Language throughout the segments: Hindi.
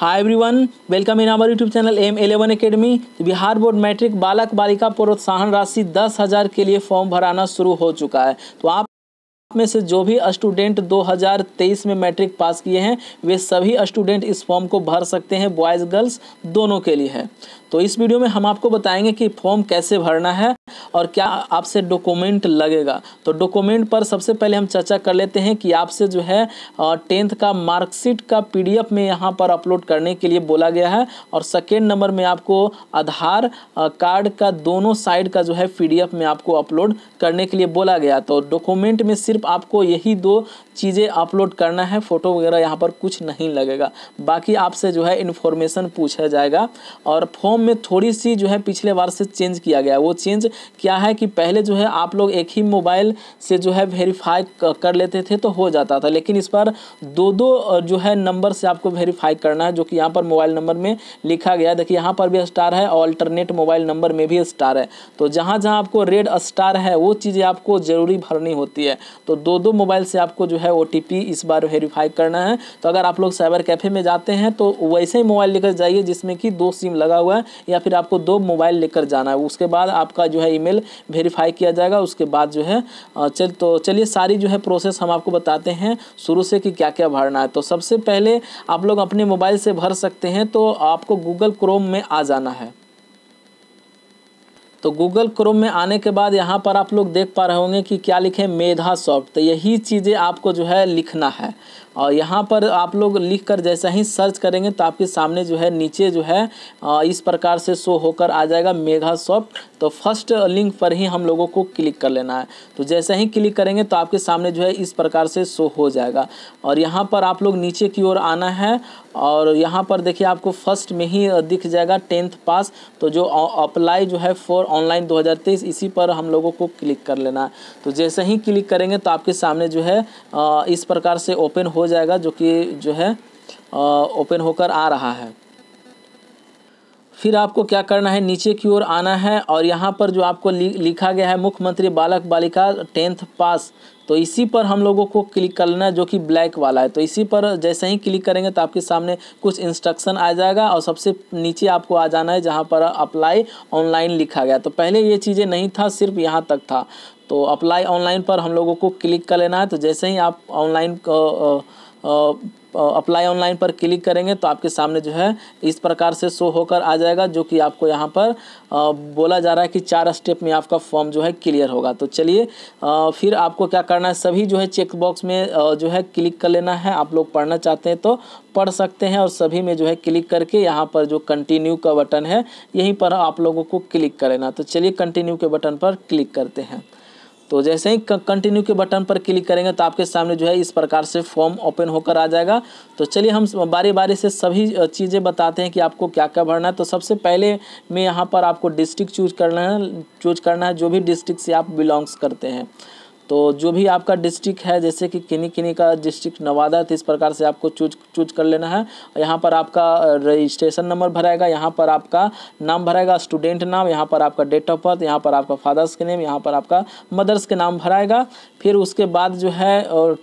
hi everyone welcome in our YouTube channel M eleven academy Bihar board matric बालक बालिका प्रोत्साहन राशि दस हज़ार के लिए फॉर्म भराना शुरू हो चुका है तो आप में से जो भी स्टूडेंट 2023 में मैट्रिक पास किए हैं वे सभी स्टूडेंट इस फॉर्म को भर सकते हैं बॉयज़ गर्ल्स दोनों के लिए है तो इस वीडियो में हम आपको बताएंगे कि फॉर्म कैसे भरना है और क्या आपसे डॉक्यूमेंट लगेगा तो डॉक्यूमेंट पर सबसे पहले हम चर्चा कर लेते हैं कि आपसे जो है टेंथ का मार्कशीट का पीडीएफ में यहाँ पर अपलोड करने के लिए बोला गया है और सेकेंड नंबर में आपको आधार कार्ड का दोनों साइड का जो है पी में आपको अपलोड करने के लिए बोला गया तो डॉक्यूमेंट में सिर्फ सिर्फ आपको यही दो चीज़ें अपलोड करना है फ़ोटो वगैरह यहाँ पर कुछ नहीं लगेगा बाकी आपसे जो है इन्फॉर्मेशन पूछा जाएगा और फॉर्म में थोड़ी सी जो है पिछले बार से चेंज किया गया वो चेंज क्या है कि पहले जो है आप लोग एक ही मोबाइल से जो है वेरीफाई कर लेते थे तो हो जाता था लेकिन इस पर दो दो जो है नंबर से आपको वेरीफाई करना है जो कि यहाँ पर मोबाइल नंबर में लिखा गया देखिए यहाँ पर भी स्टार है और अल्टरनेट मोबाइल नंबर में भी स्टार है तो जहाँ जहाँ आपको रेड स्टार है वो चीज़ें आपको ज़रूरी भरनी होती है तो दो दो मोबाइल से आपको जो है ओ इस बार वेरीफाई करना है तो अगर आप लोग साइबर कैफ़े में जाते हैं तो वैसे ही मोबाइल लेकर जाइए जिसमें कि दो सिम लगा हुआ है या फिर आपको दो मोबाइल लेकर जाना है उसके बाद आपका जो है ईमेल वेरीफाई किया जाएगा उसके बाद जो है चल तो चलिए सारी जो है प्रोसेस हम आपको बताते हैं शुरू से कि क्या क्या भरना है तो सबसे पहले आप लोग अपने मोबाइल से भर सकते हैं तो आपको गूगल क्रोम में आ जाना है तो गूगल क्रोम में आने के बाद यहाँ पर आप लोग देख पा रहे होंगे कि क्या लिखे मेधा सॉफ्ट तो यही चीज़ें आपको जो है लिखना है और यहाँ पर आप लोग लिख कर जैसा ही सर्च करेंगे तो आपके सामने जो है नीचे जो है इस प्रकार से शो होकर आ जाएगा मेघा सॉफ्ट तो फर्स्ट लिंक पर ही हम लोगों को क्लिक कर लेना है तो जैसे ही क्लिक करेंगे तो आपके सामने जो है इस प्रकार से शो हो जाएगा और यहाँ पर आप लोग नीचे की ओर आना है और यहाँ पर देखिए आपको फर्स्ट में ही दिख जाएगा टेंथ पास तो जो अप्लाई जो है फॉर ऑनलाइन 2023 इसी पर हम लोगों को क्लिक कर लेना है तो जैसे ही क्लिक करेंगे तो आपके सामने जो है इस प्रकार से ओपन हो जाएगा जो कि जो है ओपन होकर आ रहा है फिर आपको क्या करना है नीचे की ओर आना है और यहाँ पर जो आपको लिखा गया है मुख्यमंत्री बालक बालिका टेंथ पास तो इसी पर हम लोगों को क्लिक करना है जो कि ब्लैक वाला है तो इसी पर जैसे ही क्लिक करेंगे तो आपके सामने कुछ इंस्ट्रक्शन आ जाएगा और सबसे नीचे आपको आ जाना है जहाँ पर अप्लाई ऑनलाइन लिखा गया तो पहले ये चीज़ें नहीं था सिर्फ यहाँ तक था तो अप्लाई ऑनलाइन पर हम लोगों को क्लिक कर लेना है तो जैसे ही आप ऑनलाइन अप्लाई ऑनलाइन पर क्लिक करेंगे तो आपके सामने जो है इस प्रकार से शो होकर आ जाएगा जो कि आपको यहाँ पर बोला जा रहा है कि चार स्टेप में आपका फॉर्म जो है क्लियर होगा तो चलिए फिर आपको क्या करना है सभी जो है चेकबॉक्स में जो है क्लिक कर लेना है आप लोग पढ़ना चाहते हैं तो पढ़ सकते हैं और सभी में जो है क्लिक करके यहाँ पर जो कंटिन्यू का बटन है यहीं पर आप लोगों को क्लिक कर लेना तो चलिए कंटिन्यू के बटन पर क्लिक करते हैं तो जैसे ही कंटिन्यू के बटन पर क्लिक करेंगे तो आपके सामने जो है इस प्रकार से फॉर्म ओपन होकर आ जाएगा तो चलिए हम बारी बारी से सभी चीज़ें बताते हैं कि आपको क्या क्या भरना है तो सबसे पहले मैं यहाँ पर आपको डिस्ट्रिक्ट चूज करना है चूज करना है जो भी डिस्ट्रिक्ट से आप बिलोंग्स करते हैं तो जो भी आपका डिस्ट्रिक्ट है जैसे कि किनी किनी का डिस्ट्रिक्ट नवादा है तो इस प्रकार से आपको चूज चूज कर लेना है यहाँ पर आपका रजिस्ट्रेशन नंबर भराएगा यहाँ पर आपका नाम भराएगा स्टूडेंट नाम यहाँ पर आपका डेट ऑफ बर्थ यहाँ पर आपका फादर्स के नेम यहाँ पर आपका मदर्स के नाम भराएगा फिर उसके बाद जो है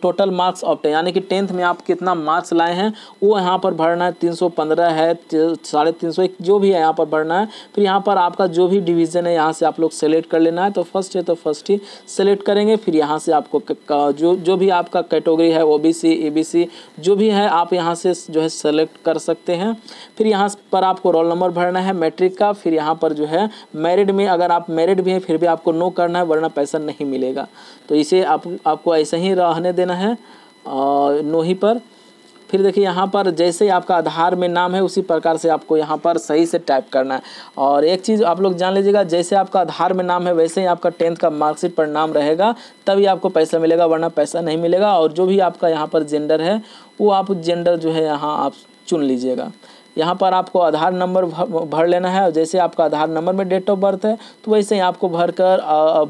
टोटल मार्क्स ऑप्ट यानी कि टेंथ में आप कितना मार्क्स लाए हैं वो यहाँ पर भरना है तीन सौ पंद्रह है साढ़े तीन सौ जो भी है यहाँ पर भरना है फिर यहाँ पर आपका जो भी डिवीज़न है यहाँ से आप लोग सेलेक्ट कर लेना है तो फर्स्ट है तो फर्स्ट ही सेलेक्ट करेंगे फिर फिर यहाँ से आपको जो जो भी आपका कैटेगरी है ओबीसी ईबीसी e जो भी है आप यहाँ से जो है सेलेक्ट कर सकते हैं फिर यहाँ पर आपको रोल नंबर भरना है मैट्रिक का फिर यहाँ पर जो है मैरिड में अगर आप मैरिड भी हैं फिर भी आपको नो करना है वरना पैसा नहीं मिलेगा तो इसे आप आपको ऐसे ही रहने देना है नो ही पर फिर देखिए यहाँ पर जैसे ही आपका आधार में नाम है उसी प्रकार से आपको यहाँ पर सही से टाइप करना है और एक चीज़ आप लोग जान लीजिएगा जैसे आपका आधार में नाम है वैसे ही आपका टेंथ का मार्कशीट पर नाम रहेगा तभी आपको पैसा मिलेगा वरना पैसा नहीं मिलेगा और जो भी आपका यहाँ पर जेंडर है वो आप जेंडर जो है यहाँ आप चुन लीजिएगा यहाँ पर आपको आधार नंबर भर लेना है और जैसे आपका आधार नंबर में डेट ऑफ बर्थ है तो वैसे ही आपको भर कर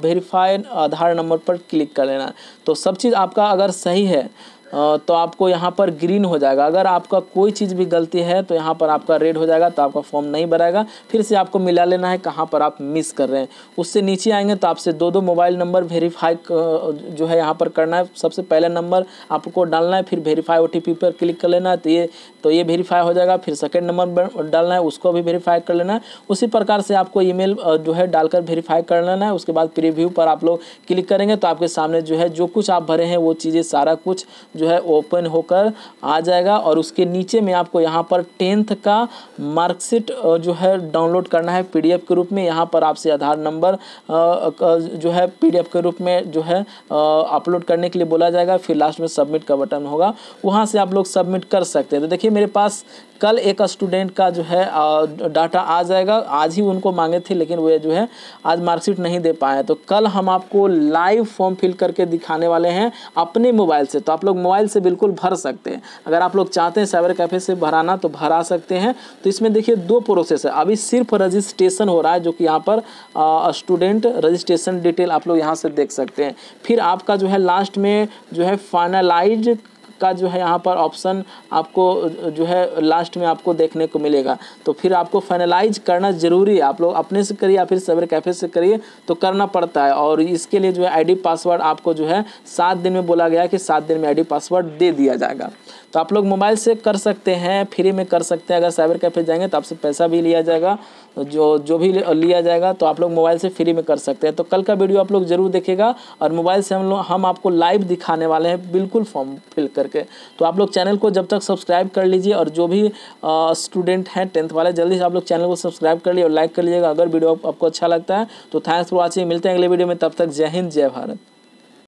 वेरीफाइड आधार नंबर पर क्लिक कर लेना है तो सब चीज़ आपका अगर सही है तो आपको यहाँ पर ग्रीन हो जाएगा अगर आपका कोई चीज़ भी गलती है तो यहाँ पर आपका रेड हो जाएगा तो आपका फॉर्म नहीं भराएगा फिर से आपको मिला लेना है कहाँ पर आप मिस कर रहे हैं उससे नीचे आएंगे तो आपसे दो दो मोबाइल नंबर वेरीफाई जो है यहाँ पर करना है सबसे पहला नंबर आपको डालना है फिर वेरीफाई ओ पर क्लिक कर लेना है तो ये तो ये वेरीफाई हो जाएगा फिर सेकेंड नंबर डालना है उसको भी वेरीफाई कर लेना है उसी प्रकार से आपको ई जो है डालकर वेरीफाई कर लेना है उसके बाद प्रिव्यू पर आप लोग क्लिक करेंगे तो आपके सामने जो है जो कुछ आप भरे हैं वो चीज़ें सारा कुछ जो है ओपन होकर आ जाएगा और उसके नीचे में आपको यहाँ पर टेंथ का मार्कशीट जो है डाउनलोड करना है पी के रूप में यहाँ पर आपसे आधार नंबर जो है पी के रूप में जो है अपलोड करने के लिए बोला जाएगा फिर लास्ट में सबमिट का बटन होगा वहाँ से आप लोग सबमिट कर सकते हैं तो देखिए मेरे पास कल एक स्टूडेंट का जो है डाटा आ जाएगा आज ही उनको मांगे थे लेकिन वे जो है आज मार्कशीट नहीं दे पाए तो कल हम आपको लाइव फॉर्म फिल करके दिखाने वाले हैं अपने मोबाइल से तो आप लोग मोबाइल से बिल्कुल भर सकते हैं अगर आप लोग चाहते हैं साइबर कैफ़े से भराना तो भरा सकते हैं तो इसमें देखिए दो प्रोसेस है अभी सिर्फ रजिस्ट्रेशन हो रहा है जो कि यहाँ पर स्टूडेंट रजिस्ट्रेशन डिटेल आप लोग यहाँ से देख सकते हैं फिर आपका जो है लास्ट में जो है फाइनलाइज का जो है यहाँ पर ऑप्शन आपको जो है लास्ट में आपको देखने को मिलेगा तो फिर आपको फाइनलाइज करना ज़रूरी है आप लोग अपने से करिए या फिर सबर कैफे से करिए तो करना पड़ता है और इसके लिए जो है आई पासवर्ड आपको जो है सात दिन में बोला गया कि सात दिन में आई पासवर्ड दे दिया जाएगा तो आप लोग मोबाइल से कर सकते हैं फ्री में कर सकते हैं अगर साइबर कैफे जाएंगे तो आपसे पैसा भी लिया जाएगा जो जो भी लिया जाएगा तो आप लोग मोबाइल से फ्री में कर सकते हैं तो कल का वीडियो आप लोग ज़रूर देखेगा और मोबाइल से हम लोग हम आपको लाइव दिखाने वाले हैं बिल्कुल फॉर्म फिल कर करके तो आप लोग चैनल को जब तक सब्सक्राइब कर लीजिए और जो भी स्टूडेंट हैं टेंथ वाले जल्दी से आप लोग चैनल को सब्सक्राइब कर लिए और लाइक कर लीजिएगा अगर वीडियो आपको अच्छा लगता है तो थैंक्स फॉर वॉचिंग मिलते हैं अगले वीडियो में तब तक जय हिंद जय भारत